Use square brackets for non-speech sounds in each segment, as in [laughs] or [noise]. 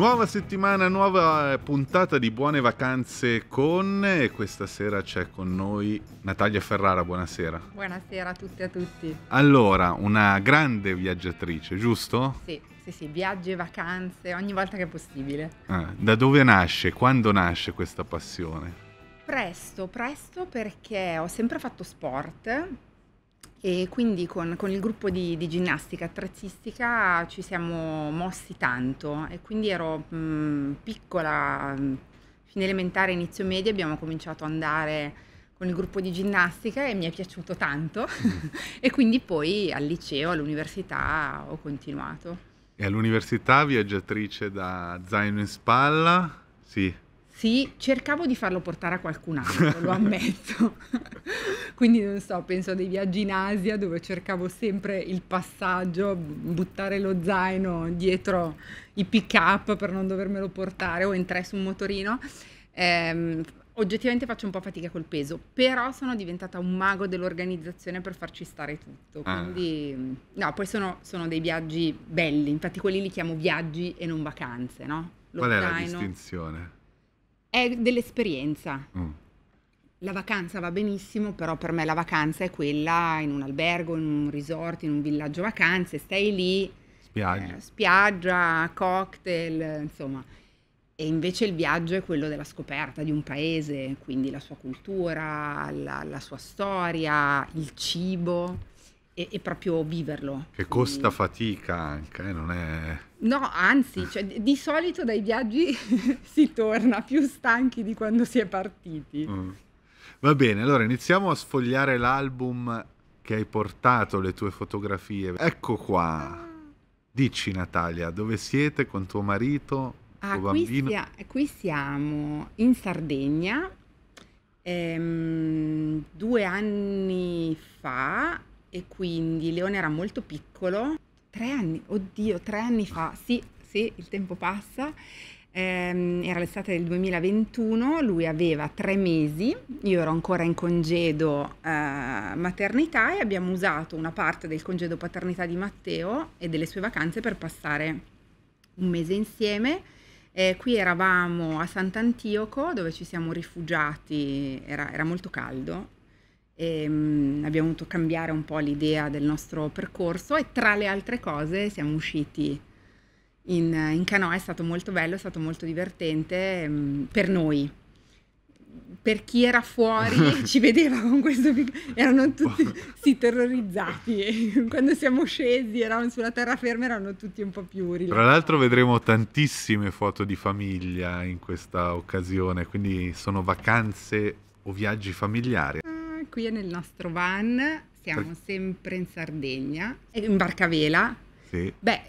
Nuova settimana, nuova eh, puntata di Buone Vacanze con e questa sera c'è con noi Natalia Ferrara, buonasera. Buonasera a tutti e a tutti. Allora, una grande viaggiatrice, giusto? Sì, sì, sì, viaggi e vacanze ogni volta che è possibile. Ah, da dove nasce, quando nasce questa passione? Presto, presto perché ho sempre fatto sport, e quindi con, con il gruppo di, di, ginnastica attrezzistica ci siamo mossi tanto e quindi ero mh, mm, piccola, mm, fine elementare, inizio media, abbiamo cominciato ad andare con il gruppo di ginnastica e mi è piaciuto tanto [laughs] e quindi poi al liceo, all'università ho continuato. E all'università viaggiatrice da zaino in spalla? Sì, sì, cercavo di farlo portare a qualcun altro, lo ammetto. [laughs] Quindi non so, penso a dei viaggi in Asia dove cercavo sempre il passaggio, buttare lo zaino dietro i pick up per non dovermelo portare o entrare su un motorino. Eh, oggettivamente faccio un po' fatica col peso, però sono diventata un mago dell'organizzazione per farci stare tutto. Ah. Quindi, ah. no, poi sono, sono, dei viaggi belli, infatti quelli li chiamo viaggi e non vacanze, no? Lo Qual zaino, è la distinzione? è dell'esperienza. Mm. La vacanza va benissimo, però per me la vacanza è quella in un albergo, in un resort, in un villaggio vacanze, stai lì, spiaggia, eh, spiaggia cocktail, insomma. E invece il viaggio è quello della scoperta di un paese, quindi la sua cultura, la, la sua storia, il cibo e, e proprio viverlo. Che costa fatica anche, eh? non è... No, anzi, cioè, di solito dai viaggi [laughs] si torna più stanchi di quando si è partiti. Mm. Va bene, allora iniziamo a sfogliare l'album che hai portato, le tue fotografie. Ecco qua. Dici Natalia, dove siete con tuo marito? Ah, tuo qui, sia, qui, siamo in Sardegna. Ehm, due anni fa e quindi Leone era molto piccolo, tre anni, oddio, tre anni fa, sì, sì, il tempo passa, ehm, era l'estate del 2021, lui aveva tre mesi, io ero ancora in congedo eh, maternità e abbiamo usato una parte del congedo paternità di Matteo e delle sue vacanze per passare un mese insieme. Eh, qui eravamo a Sant'Antioco dove ci siamo rifugiati, era, era molto caldo, e, um, abbiamo dovuto cambiare un po' l'idea del nostro percorso e tra le altre cose siamo usciti in, in canoa, è stato molto bello, è stato molto divertente um, per noi. Per chi era fuori [laughs] ci vedeva con questo piccolo, erano tutti si terrorizzati. [laughs] Quando siamo scesi, eravamo sulla terraferma, erano tutti un po' più rilassati. Tra l'altro vedremo tantissime foto di famiglia in questa occasione, quindi sono vacanze o viaggi familiari qui nel nostro van, siamo sempre in Sardegna, in barcavela. Sì. Beh,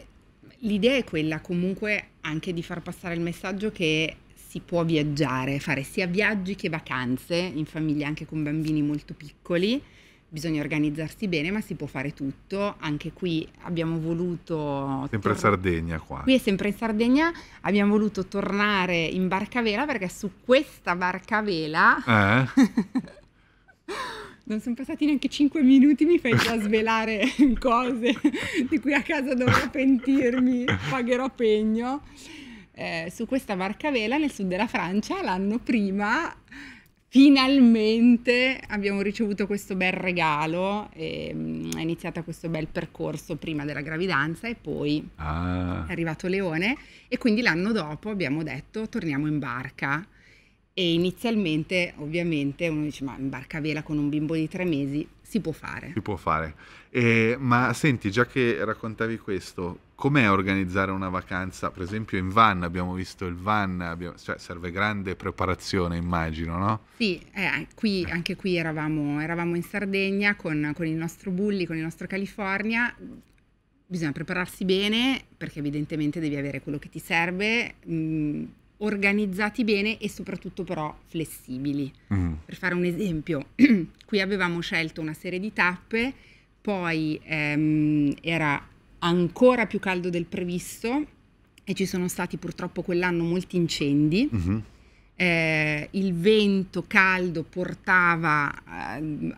l'idea è quella comunque anche di far passare il messaggio che si può viaggiare, fare sia viaggi che vacanze, in famiglia anche con bambini molto piccoli. Bisogna organizzarsi bene, ma si può fare tutto. Anche qui abbiamo voluto. Sempre in Sardegna qua. Qui è sempre in Sardegna. Abbiamo voluto tornare in barcavela perché su questa barcavela. Eh. [laughs] [gasps] non sono passati neanche 5 minuti, mi fai già svelare [laughs] cose di cui a casa dovrò [laughs] pentirmi, pagherò pegno. Eh, su questa barca vela nel sud della Francia l'anno prima finalmente abbiamo ricevuto questo bel regalo e ehm, mh, è iniziato questo bel percorso prima della gravidanza e poi ah. è arrivato Leone e quindi l'anno dopo abbiamo detto torniamo in barca e inizialmente ovviamente uno dice ma in barca a vela con un bimbo di tre mesi si può fare. Si può fare. Eh, ma senti, già che raccontavi questo, com'è organizzare una vacanza? Per esempio in van, abbiamo visto il van, abbiamo, cioè serve grande preparazione immagino, no? Sì, eh, qui, anche qui eravamo, eravamo in Sardegna con, con il nostro Bulli, con il nostro California, bisogna prepararsi bene perché evidentemente devi avere quello che ti serve, mh, mm, organizzati bene e soprattutto però flessibili. Mm. Per fare un esempio, [clears throat] qui avevamo scelto una serie di tappe, poi ehm, era ancora più caldo del previsto e ci sono stati purtroppo quell'anno molti incendi. Mm-hmm. Eh, il vento caldo portava, eh,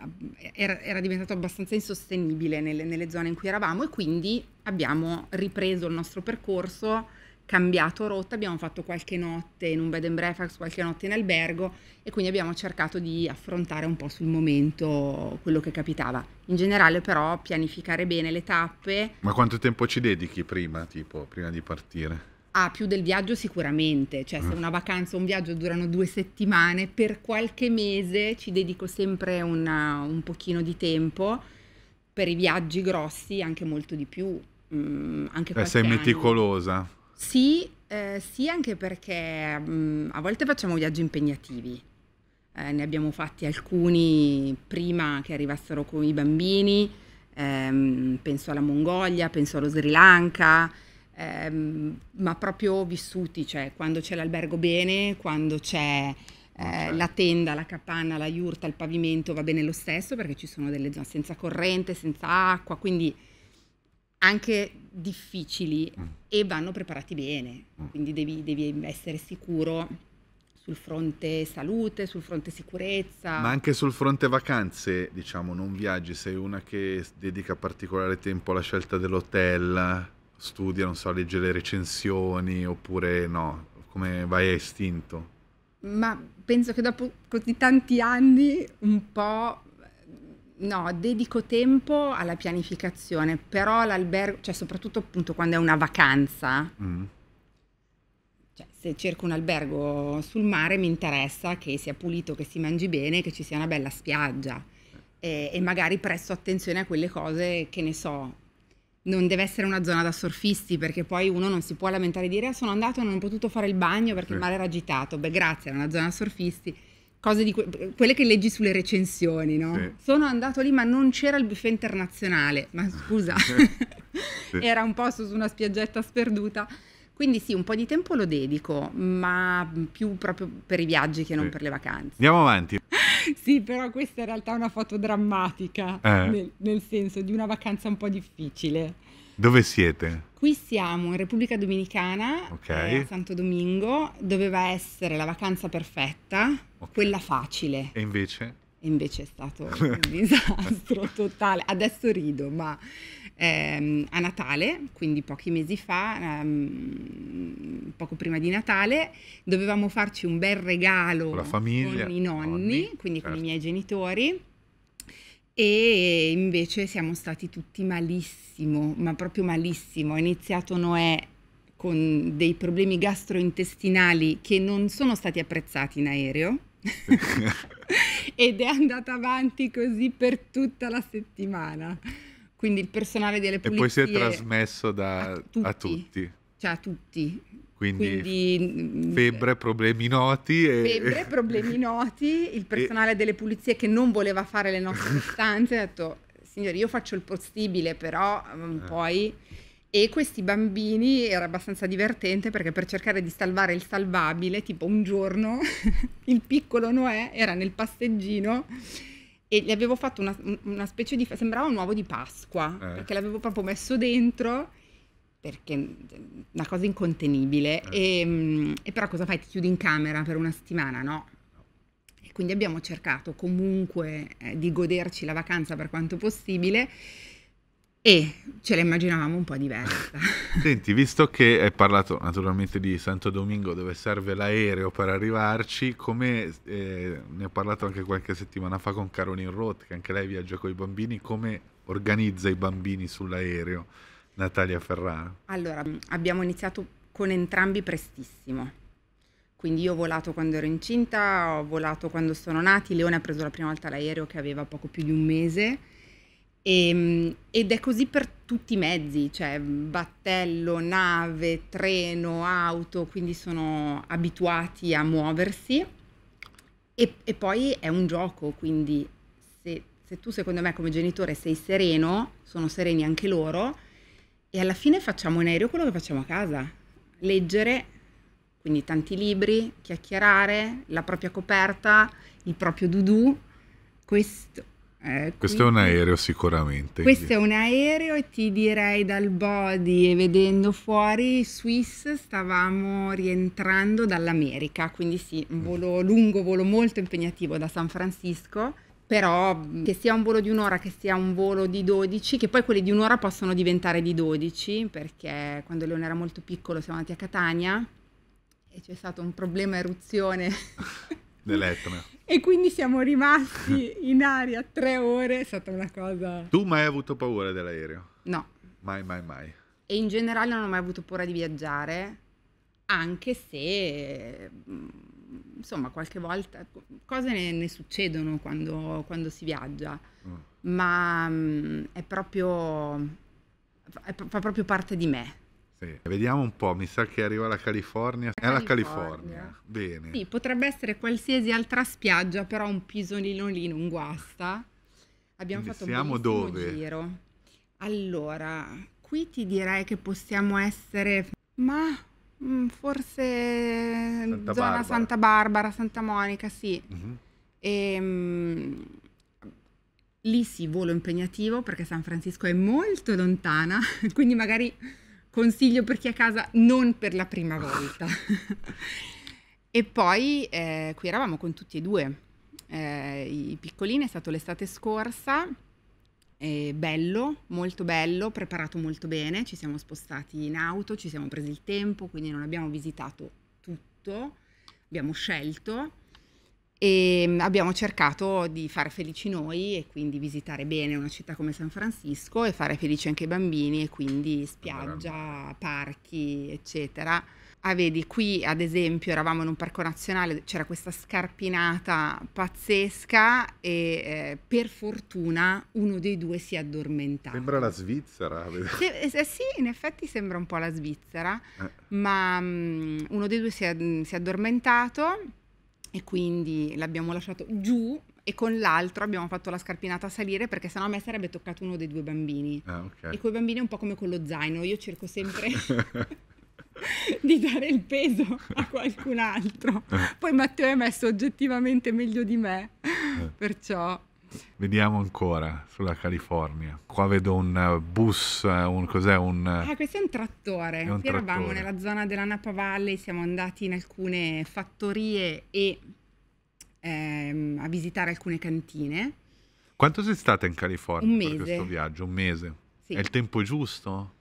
era, era, diventato abbastanza insostenibile nelle, nelle zone in cui eravamo e quindi abbiamo ripreso il nostro percorso cambiato rotta, abbiamo fatto qualche notte in un bed and breakfast, qualche notte in albergo e quindi abbiamo cercato di affrontare un po' sul momento quello che capitava. In generale però pianificare bene le tappe. Ma quanto tempo ci dedichi prima, tipo, prima di partire? Ah, più del viaggio sicuramente, cioè se mm. una vacanza o un viaggio durano due settimane, per qualche mese ci dedico sempre una, un pochino di tempo, per i viaggi grossi anche molto di più. Mm, anche eh, sei anno. meticolosa. Sì, eh, sì, anche perché mh, mm, a volte facciamo viaggi impegnativi. Eh, ne abbiamo fatti alcuni prima che arrivassero con i bambini, ehm, penso alla Mongolia, penso allo Sri Lanka, ehm, ma proprio vissuti, cioè quando c'è l'albergo bene, quando c'è eh, la tenda, la capanna, la yurta, il pavimento va bene lo stesso perché ci sono delle zone senza corrente, senza acqua, quindi anche difficili mm. e vanno preparati bene, mm. quindi devi, devi, essere sicuro sul fronte salute, sul fronte sicurezza. Ma anche sul fronte vacanze, diciamo, non viaggi, sei una che dedica particolare tempo alla scelta dell'hotel, studia, non so, legge le recensioni oppure no, come vai a istinto? Ma penso che dopo così tanti anni un po' no, dedico tempo alla pianificazione, però l'albergo, cioè soprattutto appunto quando è una vacanza, mm. cioè se cerco un albergo sul mare mi interessa che sia pulito, che si mangi bene, che ci sia una bella spiaggia e, e magari presto attenzione a quelle cose che ne so. Non deve essere una zona da surfisti perché poi uno non si può lamentare e dire ah, sono andato e non ho potuto fare il bagno perché sì. il mare era agitato. Beh, grazie, era una zona surfisti cose di que- quelle che leggi sulle recensioni, no? Sì. Sono andato lì, ma non c'era il buffet internazionale. Ma scusa, [laughs] sì. era un posto su una spiaggetta sperduta. Quindi sì, un po' di tempo lo dedico, ma più proprio per i viaggi che non sì. per le vacanze. Andiamo avanti. [laughs] sì, però questa in realtà è una foto drammatica, eh. nel, nel senso di una vacanza un po' difficile. Dove siete? Qui siamo in Repubblica Dominicana, okay. Eh, a Santo Domingo, doveva essere la vacanza perfetta, okay. quella facile. E invece? E invece è stato [laughs] un disastro totale. Adesso rido, ma ehm, a Natale, quindi pochi mesi fa, ehm, poco prima di Natale, dovevamo farci un bel regalo con, famiglia, con i nonni, nonni quindi certo. con i certo. miei genitori e invece siamo stati tutti malissimo, ma proprio malissimo. È iniziato Noè con dei problemi gastrointestinali che non sono stati apprezzati in aereo. [laughs] Ed è andata avanti così per tutta la settimana. Quindi il personale delle pulizie... E poi si è trasmesso da, a, tutti, a tutti. Cioè a tutti. Quindi, Quindi, mm, febbre, eh, problemi noti. E... Febbre, [laughs] problemi noti, il personale e... delle pulizie che non voleva fare le nostre [laughs] stanze, ha detto, signori io faccio il possibile però mm, eh. poi... E questi bambini era abbastanza divertente perché per cercare di salvare il salvabile, tipo un giorno, [laughs] il piccolo Noè era nel passeggino e gli avevo fatto una, una specie di... sembrava un uovo di Pasqua, eh. perché l'avevo proprio messo dentro perché è una cosa incontenibile. Eh. E, e, però cosa fai? Ti chiudi in camera per una settimana, no? E quindi abbiamo cercato comunque eh, di goderci la vacanza per quanto possibile e ce la immaginavamo un po' diversa. [laughs] Senti, visto che hai parlato naturalmente di Santo Domingo dove serve l'aereo per arrivarci, come eh, ne ho parlato anche qualche settimana fa con Caroline Roth, che anche lei viaggia con i bambini, come organizza i bambini sull'aereo? Natalia Ferrara? Allora, mm, abbiamo iniziato con entrambi prestissimo. Quindi io ho volato quando ero incinta, ho volato quando sono nati, Leone ha preso la prima volta l'aereo che aveva poco più di un mese e, ehm, ed è così per tutti i mezzi, cioè mm, battello, nave, treno, auto, quindi sono abituati a muoversi e, e poi è un gioco, quindi se, se tu secondo me come genitore sei sereno, sono sereni anche loro, e alla fine facciamo in aereo quello che facciamo a casa, leggere, quindi tanti libri, chiacchierare, la propria coperta, il proprio dudù. Questo, eh, questo è un aereo sicuramente. Questo quindi. è un aereo e ti direi dal body e vedendo fuori Swiss stavamo rientrando dall'America, quindi sì, un mm. volo lungo, volo molto impegnativo da San Francisco però che sia un volo di un'ora, che sia un volo di 12, che poi quelli di un'ora possono diventare di 12, perché quando Leone era molto piccolo siamo andati a Catania e c'è stato un problema eruzione. [laughs] Dell'Etna. [laughs] e quindi siamo rimasti [laughs] in aria tre ore, è stata una cosa... Tu mai hai avuto paura dell'aereo? No. Mai, mai, mai. E in generale non ho mai avuto paura di viaggiare, anche se insomma qualche volta cose ne, ne succedono quando, quando, si viaggia, mm. ma mh, mm, è proprio, è, fa proprio parte di me. Sì. Vediamo un po', mi sa che arriva la California. È la California. Bene. Sì, potrebbe essere qualsiasi altra spiaggia, però un pisolino lì non guasta. Abbiamo Quindi fatto un dove? giro. Allora, qui ti direi che possiamo essere ma Mm, forse Santa zona Barbara. Santa Barbara, Santa Monica, sì. Mm-hmm. Ehm, e, mm, lì sì, volo impegnativo perché San Francisco è molto lontana, [laughs] quindi magari consiglio per chi è a casa non per la prima volta. [laughs] e poi eh, qui eravamo con tutti e due. Eh, I piccolini è stato l'estate scorsa eh, bello, molto bello, preparato molto bene, ci siamo spostati in auto, ci siamo presi il tempo, quindi non abbiamo visitato tutto, abbiamo scelto e mm, abbiamo cercato di fare felici noi e quindi visitare bene una città come San Francisco e fare felici anche i bambini e quindi spiaggia, parchi, eccetera. Ah, vedi, qui ad esempio eravamo in un parco nazionale, c'era questa scarpinata pazzesca e eh, per fortuna uno dei due si è addormentato. Sembra la Svizzera. Se, se, eh, eh, sì, in effetti sembra un po' la Svizzera, eh. ma um, uno dei due si è, mm, si è addormentato e quindi l'abbiamo lasciato giù e con l'altro abbiamo fatto la scarpinata a salire perché sennò a me sarebbe toccato uno dei due bambini. Ah, okay. E quei bambini è un po' come con lo zaino, io cerco sempre... [laughs] [laughs] di dare il peso a qualcun altro. Eh. Poi Matteo è messo oggettivamente meglio di me, eh. perciò... Vediamo ancora sulla California. Qua vedo un bus, un cos'è un... Ah, questo è un trattore. È un Qui trattore. eravamo nella zona della Napa Valley, siamo andati in alcune fattorie e ehm, a visitare alcune cantine. Quanto sei stata in California un mese. per questo viaggio? Un mese? Sì. È il tempo giusto?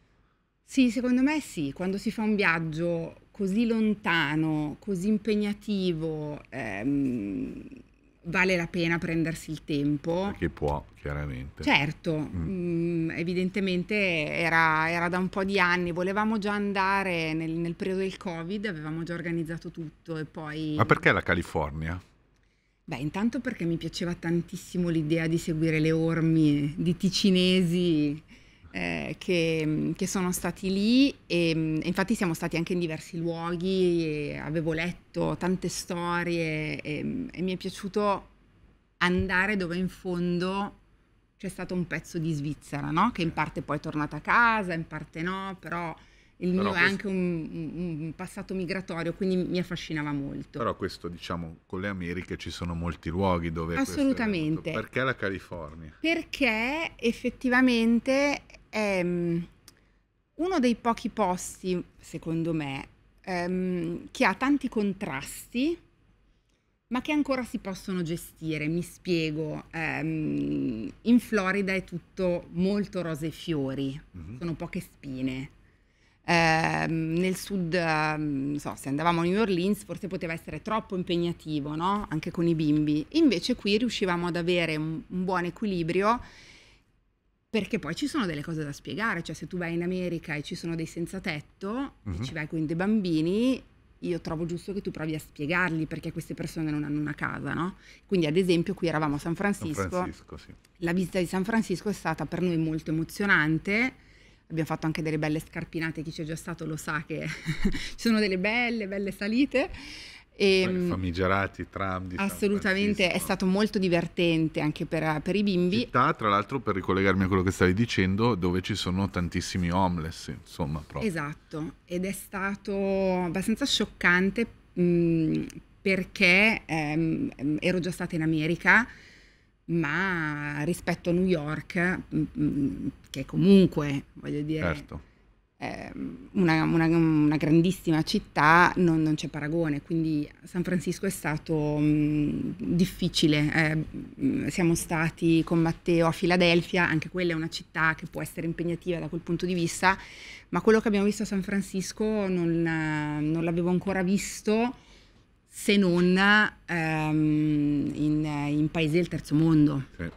Sì, secondo me sì, quando si fa un viaggio così lontano, così impegnativo, ehm, vale la pena prendersi il tempo. Perché può, chiaramente. Certo, mm. mh, mm, evidentemente era, era, da un po' di anni, volevamo già andare nel, nel, periodo del Covid, avevamo già organizzato tutto e poi... Ma perché la California? Beh, intanto perché mi piaceva tantissimo l'idea di seguire le ormi di ticinesi eh, che, mm, che, sono stati lì e, mm, e, infatti siamo stati anche in diversi luoghi, eh, avevo letto tante storie e, mm, e mi è piaciuto andare dove in fondo c'è stato un pezzo di Svizzera, no? che in parte poi è tornata a casa, in parte no, però il mio questo... è anche un, un, passato migratorio, quindi mi affascinava molto. Però questo, diciamo, con le Americhe ci sono molti luoghi dove... Assolutamente. Perché la California? Perché effettivamente è mm, uno dei pochi posti, secondo me, ehm, che ha tanti contrasti, ma che ancora si possono gestire. Mi spiego, ehm, in Florida è tutto molto rose e fiori, mm-hmm. sono poche spine Ehm, nel sud, ehm, non so, se andavamo a New Orleans forse poteva essere troppo impegnativo, no? anche con i bimbi. Invece qui riuscivamo ad avere un, un buon equilibrio perché poi ci sono delle cose da spiegare, cioè se tu vai in America e ci sono dei senza tetto uh-huh. e mhm. ci vai con dei bambini, io trovo giusto che tu provi a spiegargli perché queste persone non hanno una casa, no? Quindi ad esempio qui eravamo a San Francisco, San Francisco sì. la visita di San Francisco è stata per noi molto emozionante abbiamo fatto anche delle belle scarpinate, chi c'è già stato lo sa che [laughs] ci sono delle belle, belle salite. E, ehm, famigerati tram di assolutamente è stato molto divertente anche per, per, i bimbi città tra l'altro per ricollegarmi a quello che stavi dicendo dove ci sono tantissimi homeless insomma proprio. esatto ed è stato abbastanza scioccante mh, perché ehm, ero già stata in America ma rispetto a New York, mm, mm, che comunque, voglio dire, certo. Ehm, una, una, una, grandissima città, non, non c'è paragone, quindi San Francisco è stato mh, mm, difficile. Eh, siamo stati con Matteo a Filadelfia, anche quella è una città che può essere impegnativa da quel punto di vista, ma quello che abbiamo visto a San Francisco non, non l'avevo ancora visto se non ehm, in, in, paesi del terzo mondo. Sì.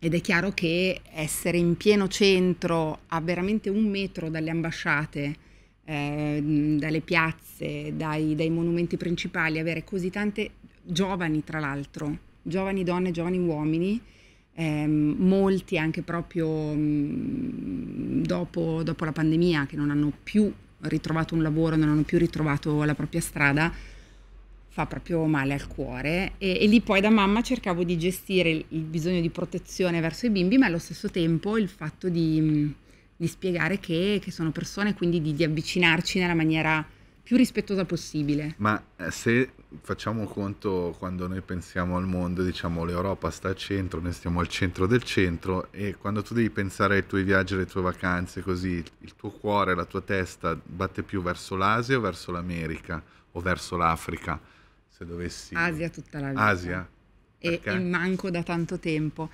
Ed è chiaro che essere in pieno centro, a veramente un metro dalle ambasciate, eh, dalle piazze, dai, dai, monumenti principali, avere così tante giovani, tra l'altro, giovani donne, giovani uomini, ehm, molti anche proprio mh, mhmm, dopo, dopo la pandemia, che non hanno più ritrovato un lavoro, non hanno più ritrovato la propria strada fa proprio male al cuore e, e, lì poi da mamma cercavo di gestire il, il, bisogno di protezione verso i bimbi ma allo stesso tempo il fatto di, mm, di spiegare che, che, sono persone quindi di, di, avvicinarci nella maniera più rispettosa possibile. Ma eh, se facciamo conto quando noi pensiamo al mondo, diciamo l'Europa sta al centro, noi stiamo al centro del centro e quando tu devi pensare ai tuoi viaggi, alle tue vacanze così, il tuo cuore, la tua testa batte più verso l'Asia o verso l'America o verso l'Africa? se dovessi... Asia tutta la vita. Asia? E, e manco da tanto tempo.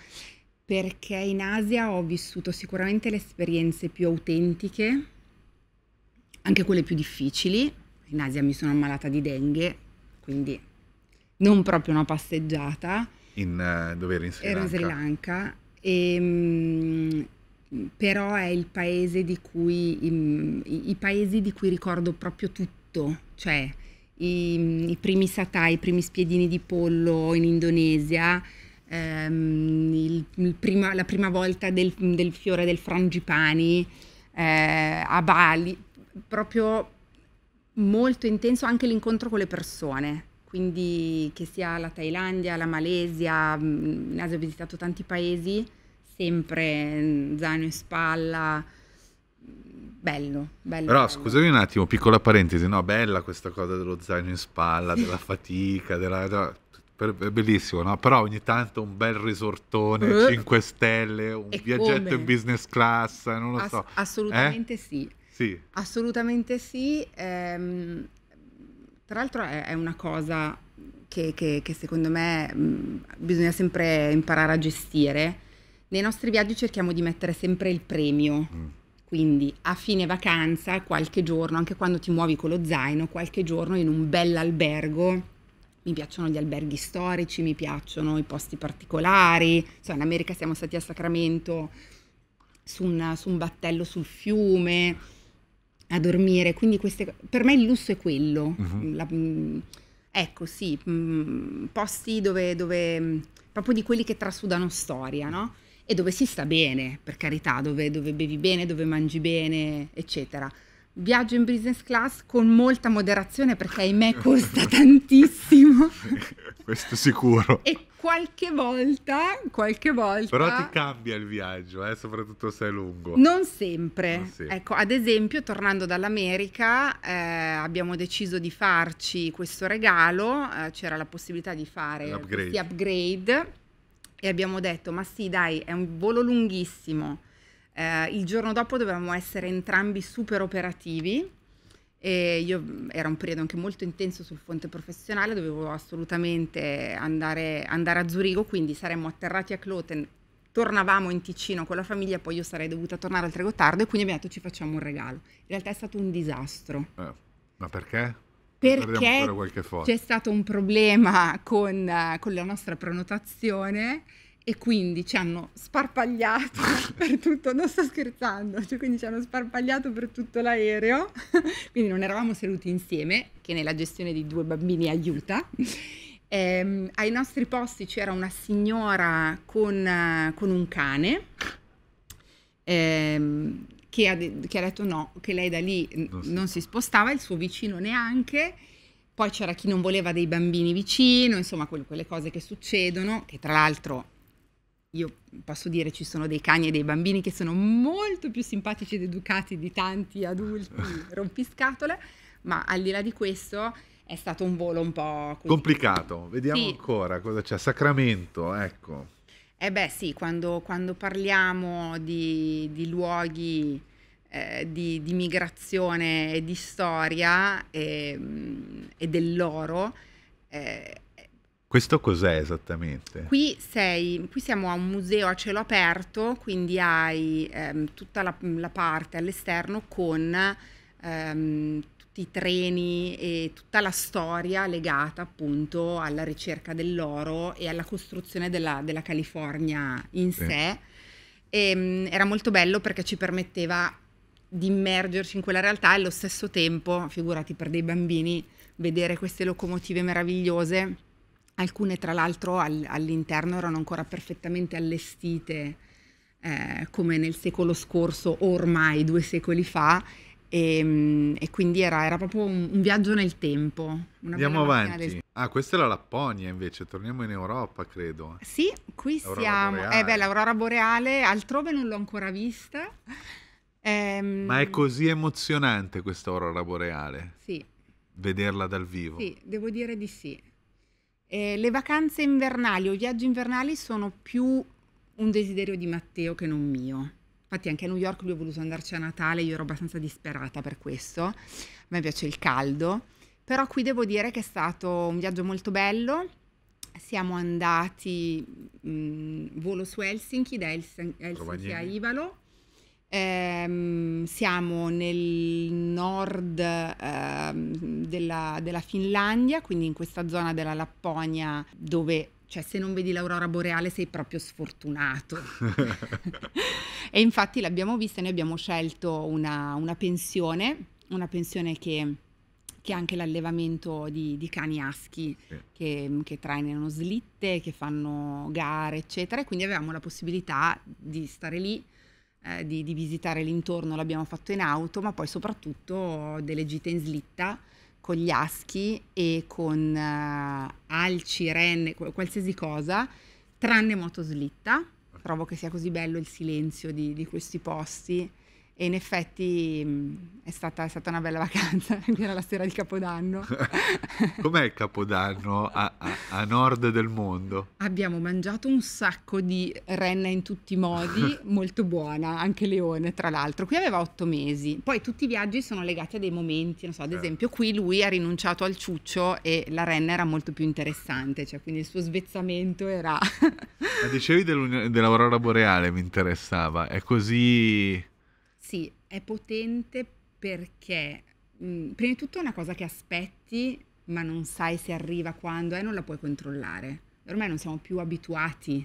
Perché in Asia ho vissuto sicuramente le esperienze più autentiche, anche quelle più difficili. In Asia mi sono ammalata di dengue, quindi non proprio una passeggiata. In, uh, dove ero in Sri Lanka? Ero in Sri Lanka. E, ehm, mh, però è il paese di cui, i, i, paesi di cui ricordo proprio tutto, cioè i, i primi satai, i primi spiedini di pollo in Indonesia, ehm, il, il prima, la prima volta del, del fiore del frangipani eh, a Bali, proprio molto intenso anche l'incontro con le persone, quindi che sia la Thailandia, la Malesia, mm, in Asia ho visitato tanti paesi, sempre mm, zaino in spalla, bello, bello. Però bello. scusami un attimo, piccola parentesi, no, bella questa cosa dello zaino in spalla, della fatica, della... È bellissimo, no? Però ogni tanto un bel risortone, uh, 5 stelle, un viaggetto come? in business class, non lo Ass- so. Eh? Assolutamente eh? sì. sì. Assolutamente sì. Ehm, tra l'altro è, è una cosa che, che, che secondo me mh, mm, bisogna sempre imparare a gestire. Nei nostri viaggi cerchiamo di mettere sempre il premio. Mm quindi a fine vacanza, qualche giorno, anche quando ti muovi con lo zaino, qualche giorno in un bel albergo. Mi piacciono gli alberghi storici, mi piacciono i posti particolari. Insomma, in America siamo stati a Sacramento su, una, su un battello sul fiume a dormire. Quindi queste, per me il lusso è quello. Uh-huh. La, mm, ecco, sì, mm, posti dove, dove, mm, proprio di quelli che trasudano storia, no? e dove si sta bene, per carità, dove, dove bevi bene, dove mangi bene, eccetera viaggio in business class con molta moderazione perché ahimè [laughs] costa tantissimo. [laughs] Questo sicuro. E qualche volta, qualche volta... Però ti cambia il viaggio, eh, soprattutto se è lungo. Non sempre. non sempre. Ecco, ad esempio, tornando dall'America, eh, abbiamo deciso di farci questo regalo, eh, c'era la possibilità di fare l'upgrade. Questi upgrade e abbiamo detto ma sì dai è un volo lunghissimo, eh, il giorno dopo dovevamo essere entrambi super operativi e io era un periodo anche molto intenso sul fronte professionale, dovevo assolutamente andare, andare a Zurigo, quindi saremmo atterrati a Cloten, tornavamo in Ticino con la famiglia, poi io sarei dovuta tornare al Tregotardo e quindi abbiamo detto ci facciamo un regalo. In realtà è stato un disastro. Eh, ma perché? perché c'è stato un problema con, con la nostra prenotazione e quindi ci hanno sparpagliato [laughs] per tutto, non sto scherzando, cioè quindi ci hanno sparpagliato per tutto l'aereo, [laughs] quindi non eravamo seduti insieme, che nella gestione di due bambini aiuta. Eh, ai nostri posti c'era una signora con, con un cane. Eh, che ha, de- che ha detto no, che lei da lì non si, non si spostava, il suo vicino neanche. Poi c'era chi non voleva dei bambini vicino, insomma, que- quelle cose che succedono, che tra l'altro io posso dire ci sono dei cani e dei bambini che sono molto più simpatici ed educati di tanti adulti [laughs] rompiscatole, ma al di là di questo è stato un volo un po' così. complicato. Vediamo sì. ancora cosa c'è. Sacramento, ecco. Eh beh sì, quando, quando parliamo di, di luoghi eh, di, di, migrazione e di storia e, ehm, e dell'oro... Eh, questo cos'è esattamente? Qui, sei, qui, siamo a un museo a cielo aperto, quindi hai ehm, tutta la, la, parte all'esterno con ehm, tutti i treni e tutta la storia legata appunto alla ricerca dell'oro e alla costruzione della, della California in sì. sé. E, ehm, era molto bello perché ci permetteva di immergerci in quella realtà e allo stesso tempo, figurati per dei bambini, vedere queste locomotive meravigliose. Alcune tra l'altro all- all'interno erano ancora perfettamente allestite eh, come nel secolo scorso ormai due secoli fa e, ehm, e quindi era, era proprio un, un, viaggio nel tempo. Andiamo avanti. Del... Ah, questa è la Lapponia invece, torniamo in Europa credo. Sì, qui l'aurora siamo. Boreale. Eh beh, l'aurora boreale, altrove non l'ho ancora vista. Ehm... Ma è così emozionante questa aurora boreale? Sì. Vederla dal vivo? Sì, devo dire di sì. Eh, le vacanze invernali o i viaggi invernali sono più un desiderio di Matteo che non mio. Infatti anche a New York lui ho voluto andarci a Natale, io ero abbastanza disperata per questo. A me piace il caldo. Però qui devo dire che è stato un viaggio molto bello. Siamo andati mh, mm, volo su Helsinki, da Helsinki Romagnini. a Ivalo. Ehm, siamo nel nord eh, della, della Finlandia, quindi in questa zona della Lapponia dove cioè se non vedi l'aurora boreale sei proprio sfortunato. [laughs] e infatti l'abbiamo vista, noi abbiamo scelto una, una pensione, una pensione che, che ha anche l'allevamento di, di cani aschi sì. che, che trainano slitte, che fanno gare, eccetera, e quindi avevamo la possibilità di stare lì. Eh, di, di visitare l'intorno l'abbiamo fatto in auto, ma poi soprattutto delle gite in slitta con gli aschi e con uh, alci, renne, qualsiasi cosa, tranne motoslitta. Trovo che sia così bello il silenzio di, di questi posti e in effetti mh, mm, è, stata, è, stata, una bella vacanza, [laughs] era la sera di Capodanno. [laughs] Com'è il Capodanno a, a, a, nord del mondo? Abbiamo mangiato un sacco di renna in tutti i modi, [laughs] molto buona, anche Leone tra l'altro. Qui aveva otto mesi, poi tutti i viaggi sono legati a dei momenti, non so, ad eh. esempio qui lui ha rinunciato al ciuccio e la renna era molto più interessante, cioè quindi il suo svezzamento era... Ma dicevi dell'aurora boreale, mi interessava, è così sì, è potente perché mh, mm, prima di tutto è una cosa che aspetti ma non sai se arriva quando e eh, non la puoi controllare. Ormai non siamo più abituati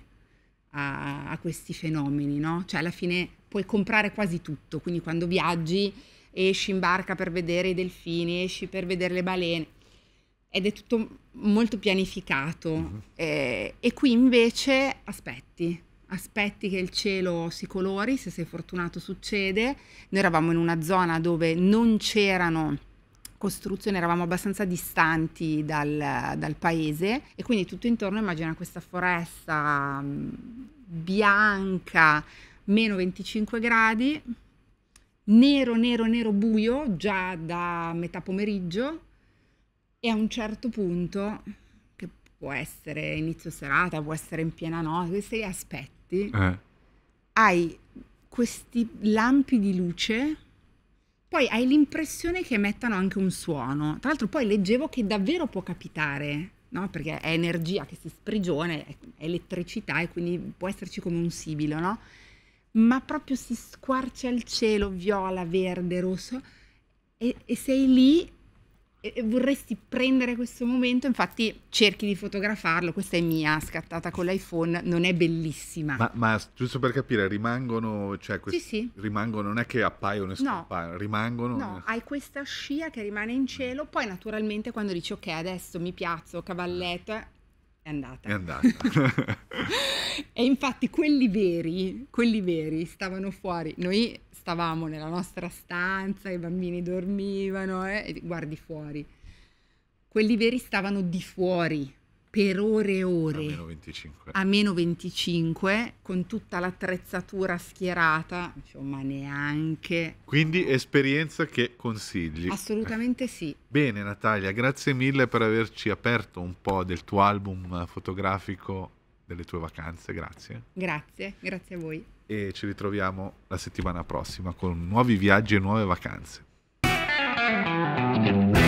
a, a, questi fenomeni, no? Cioè alla fine puoi comprare quasi tutto, quindi quando viaggi esci in barca per vedere i delfini, esci per vedere le balene ed è tutto molto pianificato uh-huh. eh, e qui invece aspetti, aspetti che il cielo si colori, se sei fortunato succede. Noi eravamo in una zona dove non c'erano costruzioni, eravamo abbastanza distanti dal, dal paese e quindi tutto intorno immagina questa foresta mm, bianca, meno 25 gradi, nero, nero, nero buio già da metà pomeriggio e a un certo punto, che può essere inizio serata, può essere in piena notte, sei aspetti parti, eh. hai questi lampi di luce, poi hai l'impressione che emettano anche un suono. Tra l'altro poi leggevo che davvero può capitare, no? perché è energia che si sprigiona, è elettricità e quindi può esserci come un sibilo, no? ma proprio si squarcia il cielo, viola, verde, rosso, e, e sei lì e vorresti prendere questo momento, infatti cerchi di fotografarlo, questa è mia scattata con l'iPhone, non è bellissima. Ma, ma giusto per capire, rimangono, cioè quest- sì, sì. rimangono, non è che appaiono e scompaiono, no, rimangono? No, hai questa scia che rimane in cielo, poi naturalmente quando dici ok adesso mi piazzo, cavalletto, eh, è andata. È andata. [laughs] e infatti quelli veri, quelli veri stavano fuori. Noi stavamo nella nostra stanza, i bambini dormivano, eh, e guardi fuori. Quelli veri stavano di fuori per ore e ore a meno 25, a meno 25 con tutta l'attrezzatura schierata, insomma neanche. Quindi esperienza che consigli. Assolutamente sì. Bene Natalia, grazie mille per averci aperto un po' del tuo album fotografico delle tue vacanze, grazie. Grazie, grazie a voi. E ci ritroviamo la settimana prossima con nuovi viaggi e nuove vacanze.